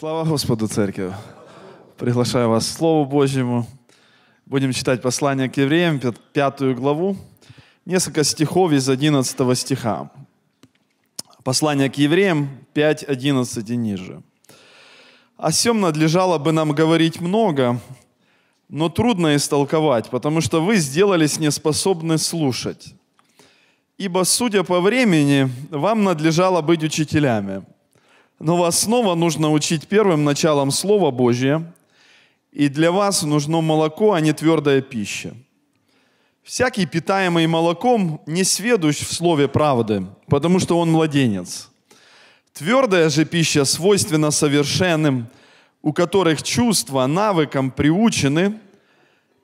Слава Господу, Церковь! Приглашаю вас к Слову Божьему. Будем читать послание к евреям, пятую главу. Несколько стихов из 11 стиха. Послание к евреям 5.11 и ниже. «О всем надлежало бы нам говорить много, но трудно истолковать, потому что вы сделались неспособны слушать. Ибо, судя по времени, вам надлежало быть учителями». Но вас снова нужно учить первым началом Слова Божия, и для вас нужно молоко, а не твердая пища. Всякий, питаемый молоком, не сведущ в слове правды, потому что он младенец. Твердая же пища свойственна совершенным, у которых чувства навыкам приучены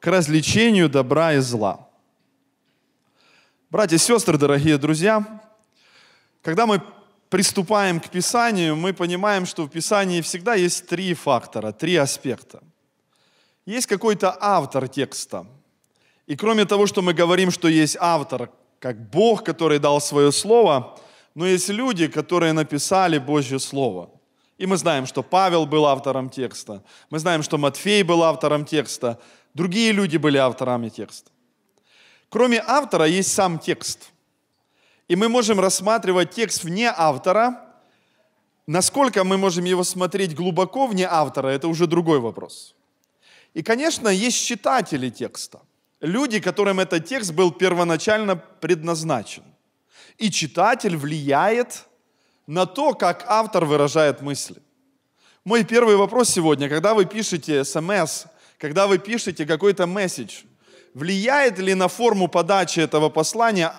к развлечению добра и зла. Братья и сестры, дорогие друзья, когда мы приступаем к Писанию, мы понимаем, что в Писании всегда есть три фактора, три аспекта. Есть какой-то автор текста. И кроме того, что мы говорим, что есть автор, как Бог, который дал свое слово, но есть люди, которые написали Божье слово. И мы знаем, что Павел был автором текста, мы знаем, что Матфей был автором текста, другие люди были авторами текста. Кроме автора есть сам текст – и мы можем рассматривать текст вне автора. Насколько мы можем его смотреть глубоко вне автора, это уже другой вопрос. И, конечно, есть читатели текста. Люди, которым этот текст был первоначально предназначен. И читатель влияет на то, как автор выражает мысли. Мой первый вопрос сегодня, когда вы пишете смс, когда вы пишете какой-то месседж, влияет ли на форму подачи этого послания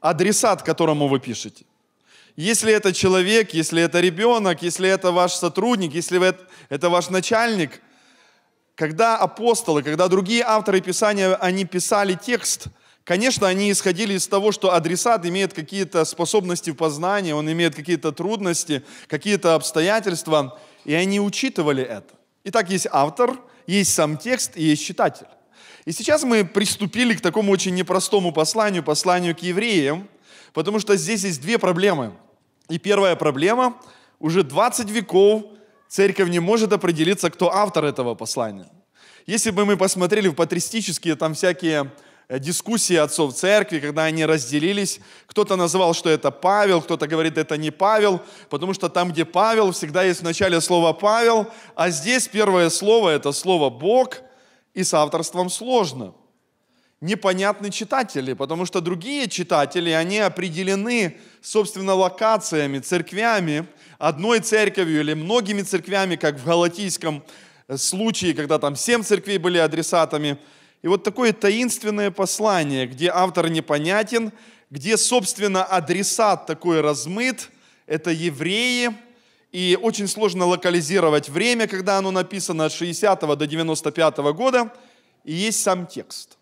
адресат, которому вы пишете. Если это человек, если это ребенок, если это ваш сотрудник, если это, это ваш начальник, когда апостолы, когда другие авторы Писания, они писали текст, конечно, они исходили из того, что адресат имеет какие-то способности в познании, он имеет какие-то трудности, какие-то обстоятельства, и они учитывали это. Итак, есть автор, есть сам текст и есть читатель. И сейчас мы приступили к такому очень непростому посланию, посланию к евреям, потому что здесь есть две проблемы. И первая проблема, уже 20 веков церковь не может определиться, кто автор этого послания. Если бы мы посмотрели в патристические там всякие э, дискуссии отцов церкви, когда они разделились. Кто-то называл, что это Павел, кто-то говорит, это не Павел, потому что там, где Павел, всегда есть в начале слово «Павел», а здесь первое слово – это слово «Бог», и с авторством сложно. Непонятны читатели, потому что другие читатели, они определены, собственно, локациями, церквями, одной церковью или многими церквями, как в галатийском э, случае, когда там семь церквей были адресатами. И вот такое таинственное послание, где автор непонятен, где, собственно, адресат такой размыт, это евреи – и очень сложно локализировать время, когда оно написано от 60 до 95 го года, и есть сам текст.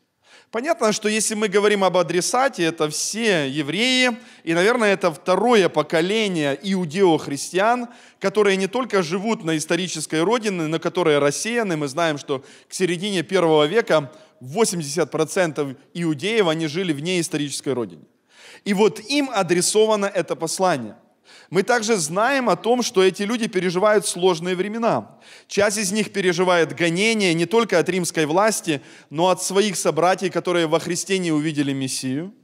Понятно, что если мы говорим об адресате, это все евреи, и, наверное, это второе поколение иудео-христиан, которые не только живут на исторической родине, на которой рассеяны. Мы знаем, что к середине первого века 80% иудеев, они жили вне исторической родины. И вот им адресовано это послание – мы также знаем о том, что эти люди переживают сложные времена. Часть из них переживает гонение не только от римской власти, но от своих собратьев, которые во Христе не увидели Мессию.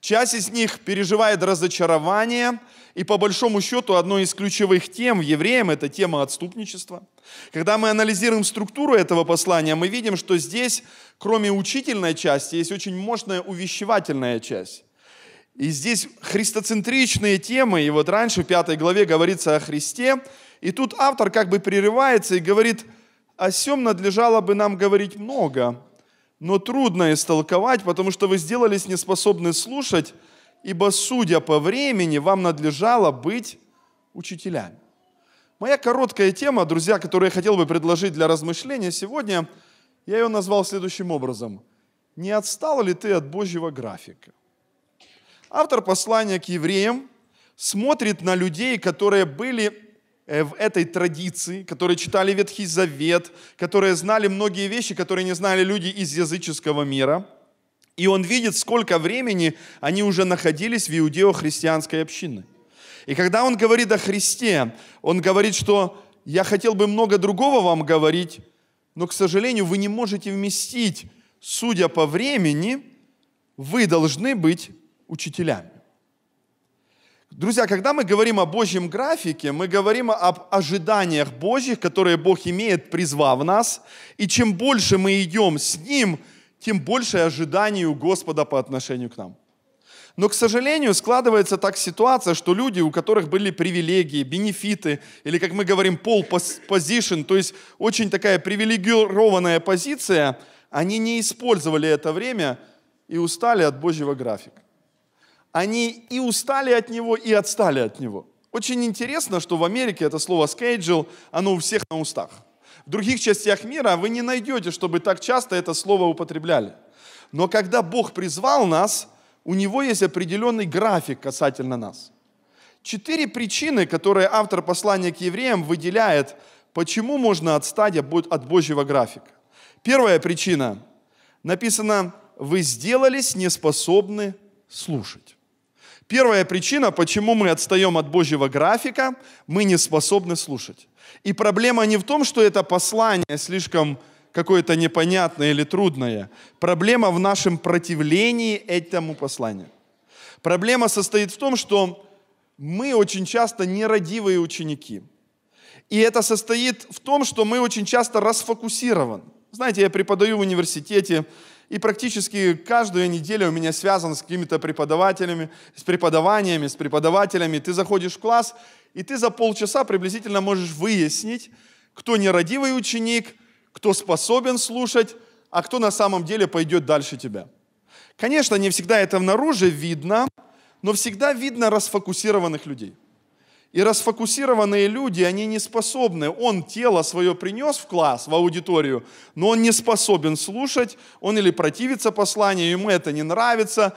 Часть из них переживает разочарование, и по большому счету одной из ключевых тем евреям это тема отступничества. Когда мы анализируем структуру этого послания, мы видим, что здесь, кроме учительной части, есть очень мощная увещевательная часть. И здесь христоцентричные темы, и вот раньше в пятой главе говорится о Христе, и тут автор как бы прерывается и говорит, о сем надлежало бы нам говорить много, но трудно истолковать, потому что вы сделались неспособны слушать, ибо, судя по времени, вам надлежало быть учителями. Моя короткая тема, друзья, которую я хотел бы предложить для размышления сегодня, я ее назвал следующим образом. Не отстал ли ты от Божьего графика? Автор послания к евреям смотрит на людей, которые были э, в этой традиции, которые читали Ветхий Завет, которые знали многие вещи, которые не знали люди из языческого мира. И он видит, сколько времени они уже находились в иудео-христианской общине. И когда он говорит о Христе, он говорит, что я хотел бы много другого вам говорить, но, к сожалению, вы не можете вместить, судя по времени, вы должны быть учителями. Друзья, когда мы говорим о Божьем графике, мы говорим об ожиданиях Божьих, которые Бог имеет, призвав нас. И чем больше мы идем с Ним, тем больше ожиданий у Господа по отношению к нам. Но, к сожалению, складывается так ситуация, что люди, у которых были привилегии, бенефиты, или, как мы говорим, пол позишн, то есть очень такая привилегированная позиция, они не использовали это время и устали от Божьего графика они и устали от него, и отстали от него. Очень интересно, что в Америке это слово «schedule», оно у всех на устах. В других частях мира вы не найдете, чтобы так часто это слово употребляли. Но когда Бог призвал нас, у него есть определенный график касательно нас. Четыре причины, которые автор послания к евреям выделяет, почему можно отстать от Божьего графика. Первая причина. Написано, вы сделались неспособны слушать. Первая причина, почему мы отстаем от Божьего графика, мы не способны слушать. И проблема не в том, что это послание слишком какое-то непонятное или трудное. Проблема в нашем противлении этому посланию. Проблема состоит в том, что мы очень часто нерадивые ученики. И это состоит в том, что мы очень часто расфокусированы. Знаете, я преподаю в университете, и практически каждую неделю у меня связан с какими-то преподавателями, с преподаваниями, с преподавателями. Ты заходишь в класс, и ты за полчаса приблизительно можешь выяснить, кто нерадивый ученик, кто способен слушать, а кто на самом деле пойдет дальше тебя. Конечно, не всегда это внаружи видно, но всегда видно расфокусированных людей. И расфокусированные люди, они не способны. Он тело свое принес в класс, в аудиторию, но он не способен слушать, он или противится посланию, ему это не нравится,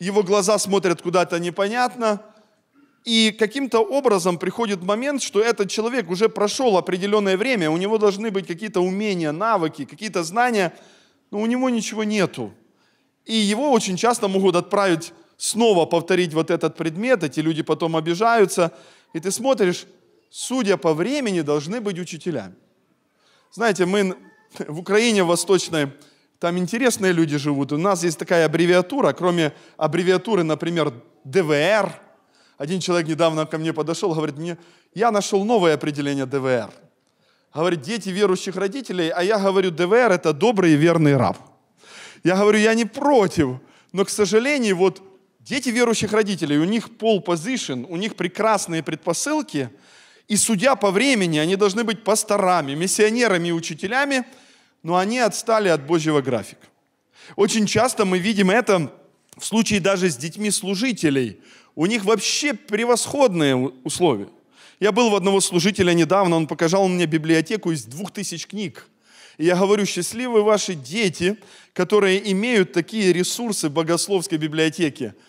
его глаза смотрят куда-то непонятно. И каким-то образом приходит момент, что этот человек уже прошел определенное время, у него должны быть какие-то умения, навыки, какие-то знания, но у него ничего нету. И его очень часто могут отправить снова повторить вот этот предмет, эти люди потом обижаются, и ты смотришь, судя по времени, должны быть учителями. Знаете, мы в Украине в Восточной, там интересные люди живут. У нас есть такая аббревиатура, кроме аббревиатуры, например, ДВР. Один человек недавно ко мне подошел, говорит, мне, я нашел новое определение ДВР. Говорит, дети верующих родителей, а я говорю, ДВР – это добрый и верный раб. Я говорю, я не против, но, к сожалению, вот Дети верующих родителей, у них пол position, у них прекрасные предпосылки, и судя по времени, они должны быть пасторами, миссионерами и учителями, но они отстали от Божьего графика. Очень часто мы видим это в случае даже с детьми служителей. У них вообще превосходные условия. Я был в одного служителя недавно, он показал мне библиотеку из двух тысяч книг. И я говорю, счастливы ваши дети, которые имеют такие ресурсы богословской библиотеки –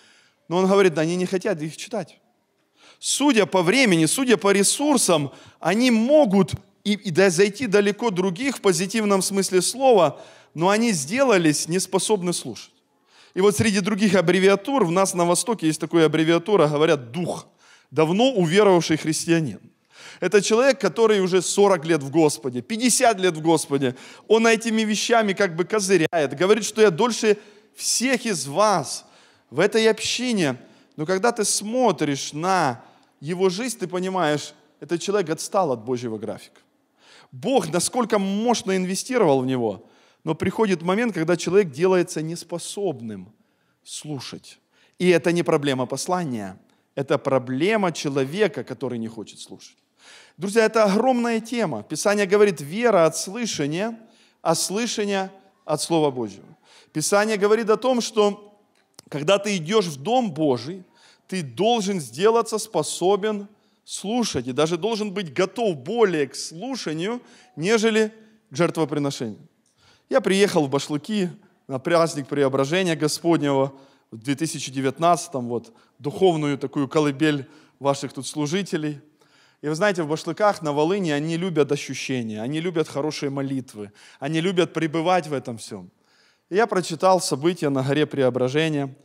но он говорит, да они не хотят их читать. Судя по времени, судя по ресурсам, они могут и, и зайти далеко других в позитивном смысле слова, но они сделались не способны слушать. И вот среди других аббревиатур, в нас на Востоке есть такая аббревиатура, говорят «дух», давно уверовавший христианин. Это человек, который уже 40 лет в Господе, 50 лет в Господе. Он этими вещами как бы козыряет, говорит, что я дольше всех из вас – в этой общине. Но когда ты смотришь на его жизнь, ты понимаешь, этот человек отстал от Божьего графика. Бог насколько мощно инвестировал в него, но приходит момент, когда человек делается неспособным слушать. И это не проблема послания, это проблема человека, который не хочет слушать. Друзья, это огромная тема. Писание говорит, вера от слышания, а слышание от Слова Божьего. Писание говорит о том, что когда ты идешь в Дом Божий, ты должен сделаться способен слушать и даже должен быть готов более к слушанию, нежели к жертвоприношению. Я приехал в Башлыки на праздник преображения Господнего в 2019, м вот, духовную такую колыбель ваших тут служителей. И вы знаете, в Башлыках на Волыне они любят ощущения, они любят хорошие молитвы, они любят пребывать в этом всем – я прочитал события на горе преображения.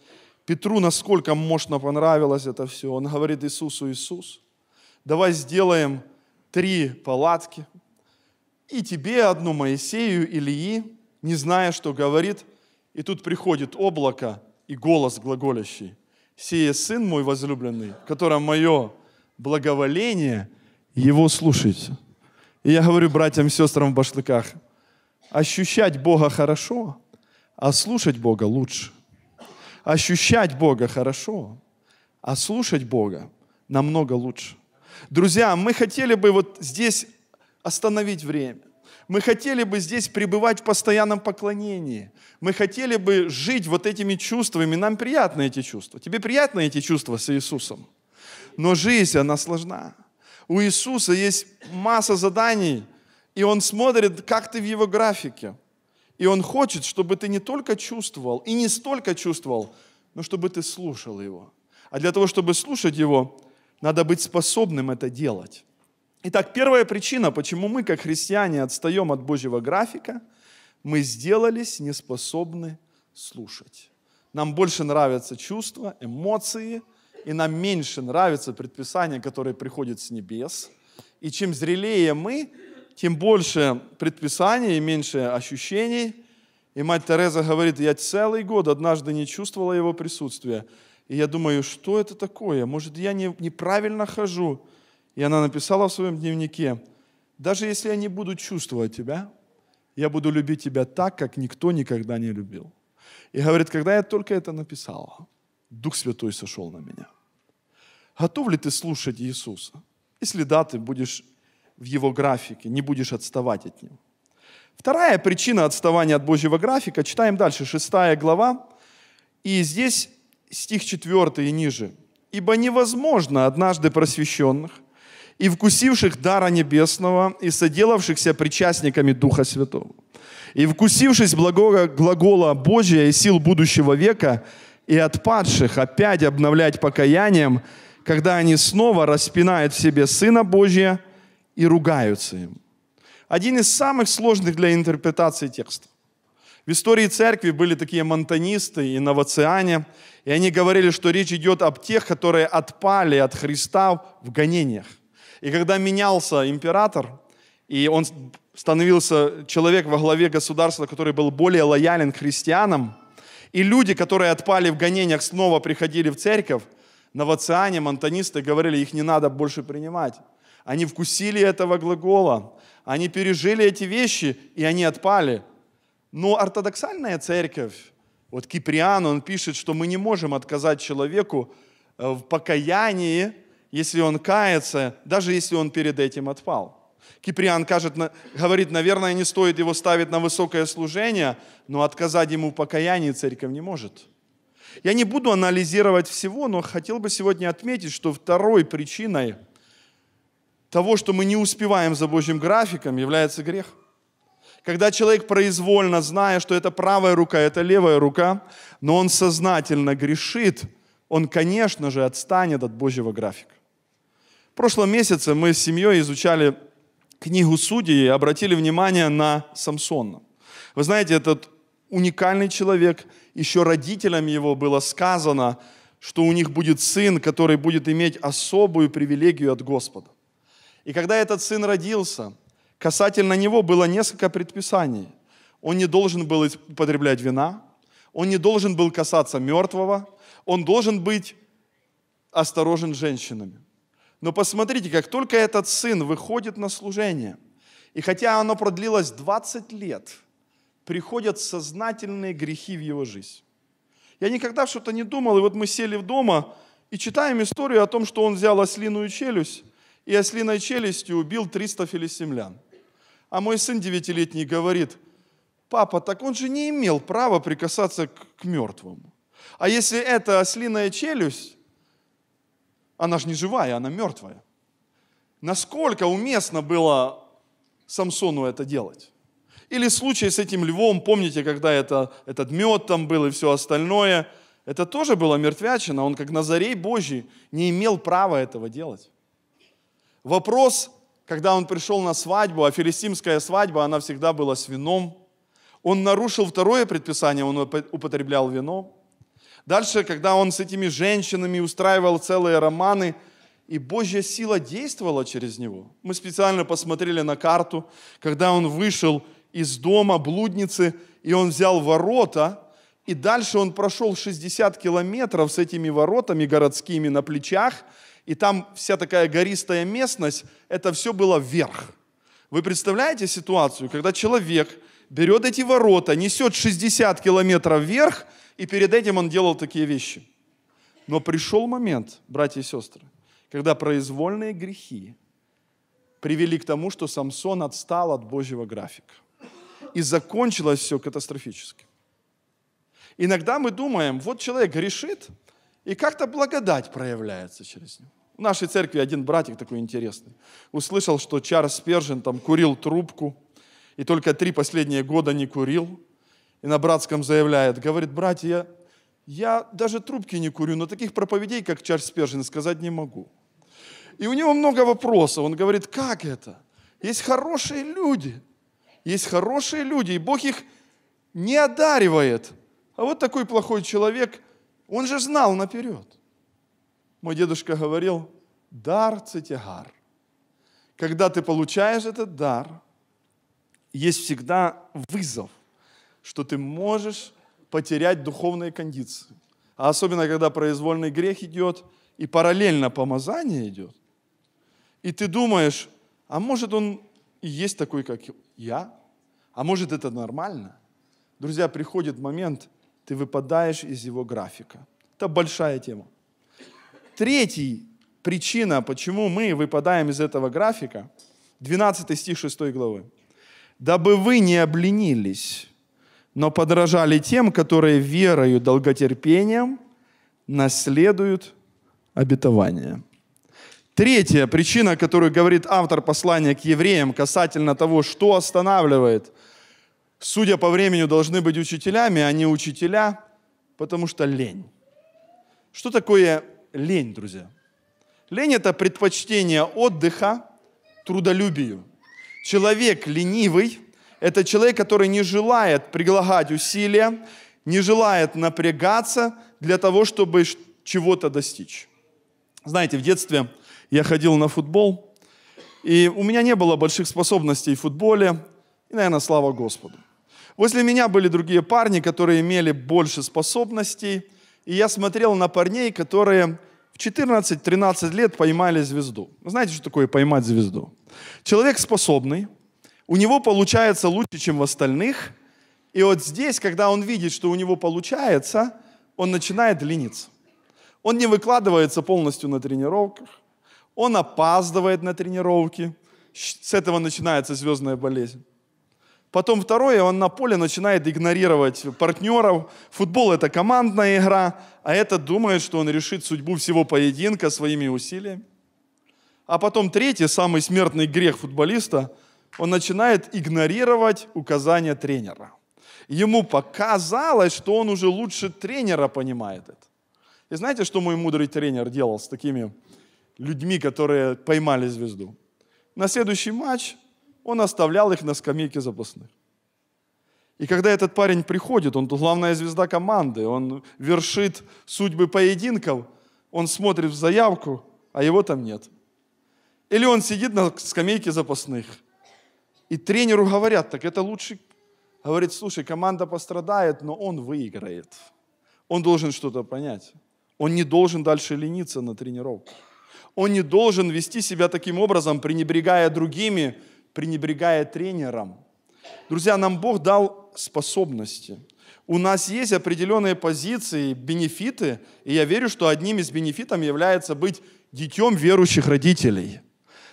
Петру насколько мощно понравилось это все. Он говорит Иисусу, Иисус, давай сделаем три палатки. И тебе одну, Моисею, Илии, не зная, что говорит. И тут приходит облако и голос глаголящий. «Сие сын мой возлюбленный, которым мое благоволение, его слушайте». И я говорю братьям и сестрам в башлыках, ощущать Бога хорошо – а слушать Бога лучше. Ощущать Бога хорошо, а слушать Бога намного лучше. Друзья, мы хотели бы вот здесь остановить время. Мы хотели бы здесь пребывать в постоянном поклонении. Мы хотели бы жить вот этими чувствами. Нам приятны эти чувства. Тебе приятны эти чувства с Иисусом. Но жизнь, она сложна. У Иисуса есть масса заданий, и Он смотрит, как ты в Его графике. И Он хочет, чтобы ты не только чувствовал, и не столько чувствовал, но чтобы ты слушал Его. А для того, чтобы слушать Его, надо быть способным это делать. Итак, первая причина, почему мы, как христиане, отстаем от Божьего графика, мы сделались неспособны слушать. Нам больше нравятся чувства, эмоции, и нам меньше нравятся предписания, которые приходят с небес. И чем зрелее мы, тем больше предписаний и меньше ощущений. И мать Тереза говорит, я целый год однажды не чувствовала его присутствия. И я думаю, что это такое? Может, я не, неправильно хожу? И она написала в своем дневнике, даже если я не буду чувствовать тебя, я буду любить тебя так, как никто никогда не любил. И говорит, когда я только это написала, Дух Святой сошел на меня. Готов ли ты слушать Иисуса? Если да, ты будешь в его графике, не будешь отставать от него. Вторая причина отставания от Божьего графика, читаем дальше, 6 глава, и здесь стих 4 и ниже. «Ибо невозможно однажды просвещенных и вкусивших дара небесного и соделавшихся причастниками Духа Святого, и вкусившись благого глагола Божия и сил будущего века, и отпадших опять обновлять покаянием, когда они снова распинают в себе Сына Божия – и ругаются им. Один из самых сложных для интерпретации текстов. В истории церкви были такие монтанисты и новоциане, и они говорили, что речь идет об тех, которые отпали от Христа в гонениях. И когда менялся император, и он становился человек во главе государства, который был более лоялен христианам, и люди, которые отпали в гонениях, снова приходили в церковь, новоциане, монтанисты говорили, их не надо больше принимать они вкусили этого глагола, они пережили эти вещи, и они отпали. Но ортодоксальная церковь, вот Киприан, он пишет, что мы не можем отказать человеку э, в покаянии, если он кается, даже если он перед этим отпал. Киприан кажет, говорит, наверное, не стоит его ставить на высокое служение, но отказать ему в покаянии церковь не может. Я не буду анализировать всего, но хотел бы сегодня отметить, что второй причиной – того, что мы не успеваем за Божьим графиком, является грех. Когда человек произвольно, зная, что это правая рука, это левая рука, но он сознательно грешит, он, конечно же, отстанет от Божьего графика. В прошлом месяце мы с семьей изучали книгу Судей и обратили внимание на Самсона. Вы знаете, этот уникальный человек, еще родителям его было сказано, что у них будет сын, который будет иметь особую привилегию от Господа. И когда этот сын родился, касательно него было несколько предписаний. Он не должен был употреблять вина, он не должен был касаться мертвого, он должен быть осторожен с женщинами. Но посмотрите, как только этот сын выходит на служение, и хотя оно продлилось 20 лет, приходят сознательные грехи в его жизнь. Я никогда что-то не думал, и вот мы сели в дома и читаем историю о том, что он взял ослиную челюсть и ослиной челюстью убил 300 филистимлян. А мой сын девятилетний говорит, папа, так он же не имел права прикасаться к, к мертвому. А если это ослиная челюсть, она же не живая, она мертвая. Насколько уместно было Самсону это делать? Или случай с этим львом, помните, когда это, этот мед там был и все остальное, это тоже было мертвячина, он как Назарей Божий не имел права этого делать. Вопрос, когда он пришел на свадьбу, а филистимская свадьба, она всегда была с вином. Он нарушил второе предписание, он употреблял вино. Дальше, когда он с этими женщинами устраивал целые романы, и Божья сила действовала через него. Мы специально посмотрели на карту, когда он вышел из дома блудницы, и он взял ворота, и дальше он прошел 60 километров с этими воротами городскими на плечах, и там вся такая гористая местность, это все было вверх. Вы представляете ситуацию, когда человек берет эти ворота, несет 60 километров вверх, и перед этим он делал такие вещи. Но пришел момент, братья и сестры, когда произвольные грехи привели к тому, что Самсон отстал от Божьего графика. И закончилось все катастрофически. Иногда мы думаем, вот человек грешит, и как-то благодать проявляется через него. В нашей церкви один братик такой интересный. Услышал, что Чарльз Спержин там курил трубку, и только три последние года не курил. И на братском заявляет, говорит, братья, я даже трубки не курю, но таких проповедей, как Чарльз Спержин, сказать не могу. И у него много вопросов. Он говорит, как это? Есть хорошие люди. Есть хорошие люди, и Бог их не одаривает. А вот такой плохой человек, он же знал наперед. Мой дедушка говорил, дар – цитягар. Когда ты получаешь этот дар, есть всегда вызов, что ты можешь потерять духовные кондиции. А особенно, когда произвольный грех идет, и параллельно помазание идет. И ты думаешь, а может он и есть такой, как я? А может это нормально? Друзья, приходит момент, ты выпадаешь из его графика. Это большая тема. Третья причина, почему мы выпадаем из этого графика, 12 стих 6 главы. «Дабы вы не обленились, но подражали тем, которые верою долготерпением наследуют обетование». Третья причина, которую говорит автор послания к евреям касательно того, что останавливает, судя по времени, должны быть учителями, а не учителя, потому что лень. Что такое лень, друзья. Лень – это предпочтение отдыха трудолюбию. Человек ленивый – это человек, который не желает прилагать усилия, не желает напрягаться для того, чтобы чего-то достичь. Знаете, в детстве я ходил на футбол, и у меня не было больших способностей в футболе, и, наверное, слава Господу. Возле меня были другие парни, которые имели больше способностей, и я смотрел на парней, которые 14-13 лет поймали звезду. Вы знаете, что такое поймать звезду? Человек способный, у него получается лучше, чем в остальных, и вот здесь, когда он видит, что у него получается, он начинает лениться. Он не выкладывается полностью на тренировках, он опаздывает на тренировки, с этого начинается звездная болезнь. Потом второе, он на поле начинает игнорировать партнеров. Футбол – это командная игра, а этот думает, что он решит судьбу всего поединка своими усилиями. А потом третий, самый смертный грех футболиста, он начинает игнорировать указания тренера. Ему показалось, что он уже лучше тренера понимает это. И знаете, что мой мудрый тренер делал с такими людьми, которые поймали звезду? На следующий матч – он оставлял их на скамейке запасных. И когда этот парень приходит, он главная звезда команды, он вершит судьбы поединков, он смотрит в заявку, а его там нет. Или он сидит на скамейке запасных. И тренеру говорят, так это лучше. Говорит, слушай, команда пострадает, но он выиграет. Он должен что-то понять. Он не должен дальше лениться на тренировку. Он не должен вести себя таким образом, пренебрегая другими, пренебрегая тренером. Друзья, нам Бог дал способности. У нас есть определенные позиции, бенефиты, и я верю, что одним из бенефитов является быть детем верующих родителей.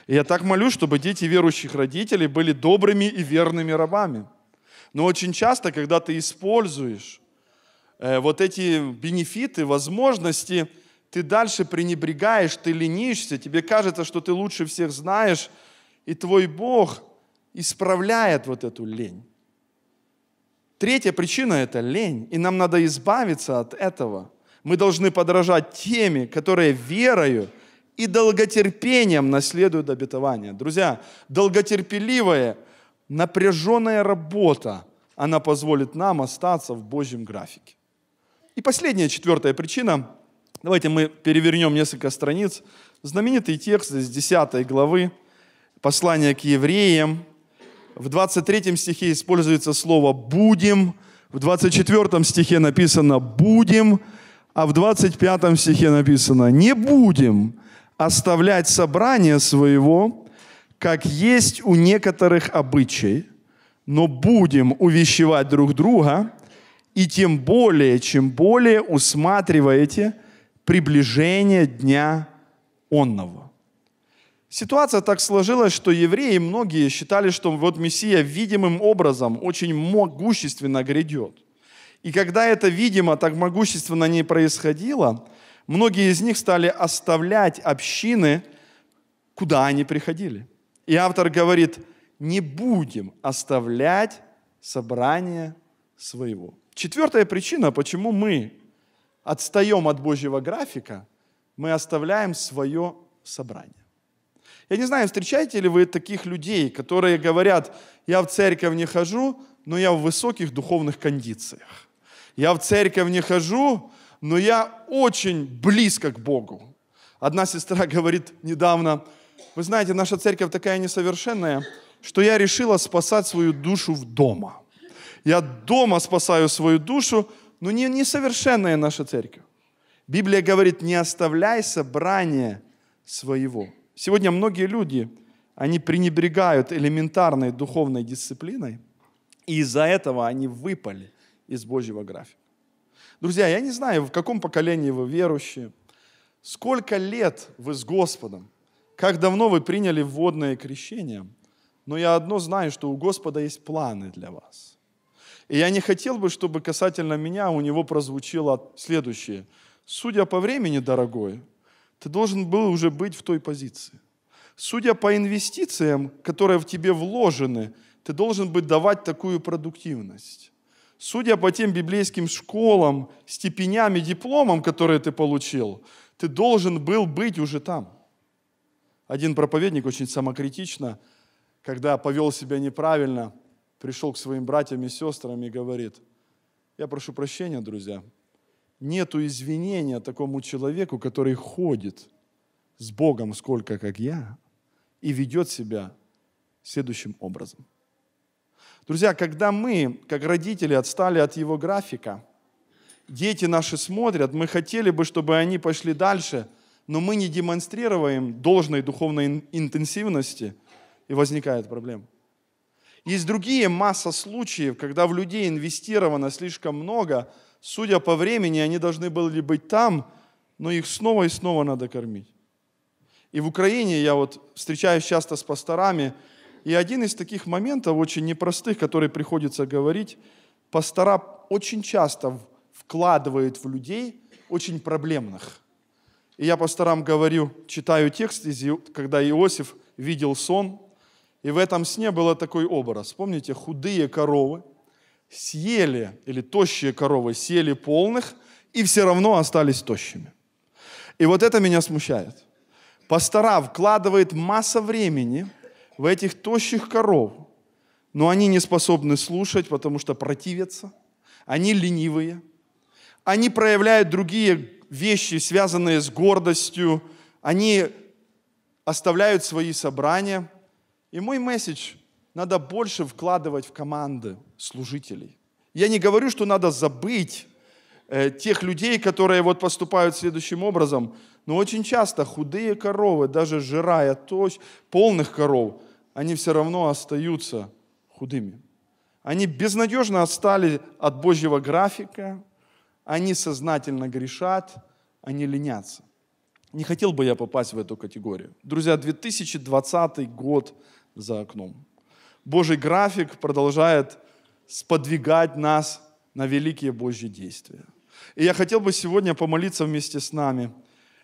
И я так молюсь, чтобы дети верующих родителей были добрыми и верными рабами. Но очень часто, когда ты используешь э, вот эти бенефиты, возможности, ты дальше пренебрегаешь, ты ленишься, тебе кажется, что ты лучше всех знаешь, и твой Бог исправляет вот эту лень. Третья причина – это лень, и нам надо избавиться от этого. Мы должны подражать теми, которые верою и долготерпением наследуют обетование. Друзья, долготерпеливая, напряженная работа, она позволит нам остаться в Божьем графике. И последняя, четвертая причина. Давайте мы перевернем несколько страниц. Знаменитый текст из 10 главы, послание к евреям. В 23 стихе используется слово «будем», в 24 стихе написано «будем», а в 25 стихе написано «не будем оставлять собрание своего, как есть у некоторых обычай, но будем увещевать друг друга, и тем более, чем более усматриваете приближение дня онного». Ситуация так сложилась, что евреи многие считали, что вот Мессия видимым образом очень могущественно грядет. И когда это, видимо, так могущественно не происходило, многие из них стали оставлять общины, куда они приходили. И автор говорит, не будем оставлять собрание своего. Четвертая причина, почему мы отстаем от Божьего графика, мы оставляем свое собрание. Я не знаю, встречаете ли вы таких людей, которые говорят, я в церковь не хожу, но я в высоких духовных кондициях. Я в церковь не хожу, но я очень близко к Богу. Одна сестра говорит недавно, вы знаете, наша церковь такая несовершенная, что я решила спасать свою душу в дома. Я дома спасаю свою душу, но не несовершенная наша церковь. Библия говорит, не оставляй собрание своего. Сегодня многие люди, они пренебрегают элементарной духовной дисциплиной, и из-за этого они выпали из Божьего графика. Друзья, я не знаю, в каком поколении вы верующие, сколько лет вы с Господом, как давно вы приняли водное крещение, но я одно знаю, что у Господа есть планы для вас. И я не хотел бы, чтобы касательно меня у него прозвучило следующее. Судя по времени, дорогой, ты должен был уже быть в той позиции. Судя по инвестициям, которые в тебе вложены, ты должен быть давать такую продуктивность. Судя по тем библейским школам, степеням и дипломам, которые ты получил, ты должен был быть уже там. Один проповедник очень самокритично, когда повел себя неправильно, пришел к своим братьям и сестрам и говорит, я прошу прощения, друзья, нет извинения такому человеку, который ходит с Богом сколько, как я, и ведет себя следующим образом. Друзья, когда мы, как родители, отстали от его графика, дети наши смотрят, мы хотели бы, чтобы они пошли дальше, но мы не демонстрируем должной духовной интенсивности, и возникает проблема. Есть другие масса случаев, когда в людей инвестировано слишком много – Судя по времени, они должны были быть там, но их снова и снова надо кормить. И в Украине я вот встречаюсь часто с пасторами, и один из таких моментов очень непростых, который приходится говорить, пастора очень часто вкладывают в людей очень проблемных. И я пасторам говорю, читаю текст, когда Иосиф видел сон, и в этом сне был такой образ. Помните, худые коровы – съели, или тощие коровы съели полных, и все равно остались тощими. И вот это меня смущает. Пастора вкладывает масса времени в этих тощих коров, но они не способны слушать, потому что противятся, они ленивые, они проявляют другие вещи, связанные с гордостью, они оставляют свои собрания. И мой месседж – надо больше вкладывать в команды, служителей. Я не говорю, что надо забыть э, тех людей, которые вот поступают следующим образом, но очень часто худые коровы, даже жирая то, полных коров, они все равно остаются худыми. Они безнадежно отстали от Божьего графика, они сознательно грешат, они ленятся. Не хотел бы я попасть в эту категорию. Друзья, 2020 год за окном. Божий график продолжает сподвигать нас на великие Божьи действия. И я хотел бы сегодня помолиться вместе с нами,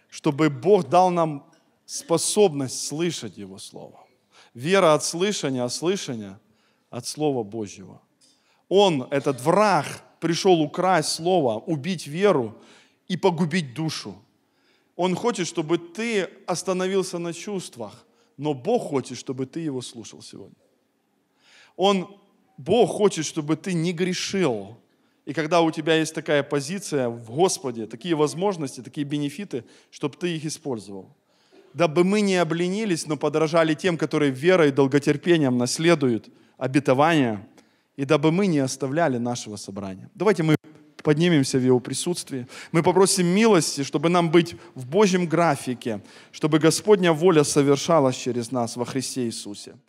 чтобы Бог дал нам способность слышать Его Слово. Вера от слышания, а слышание от Слова Божьего. Он, этот враг, пришел украсть Слово, убить веру и погубить душу. Он хочет, чтобы ты остановился на чувствах, но Бог хочет, чтобы ты его слушал сегодня. Он Бог хочет, чтобы ты не грешил. И когда у тебя есть такая позиция в Господе, такие возможности, такие бенефиты, чтобы ты их использовал. Дабы мы не обленились, но подражали тем, которые верой и долготерпением наследуют обетование, и дабы мы не оставляли нашего собрания. Давайте мы поднимемся в Его присутствии. Мы попросим милости, чтобы нам быть в Божьем графике, чтобы Господня воля совершалась через нас во Христе Иисусе.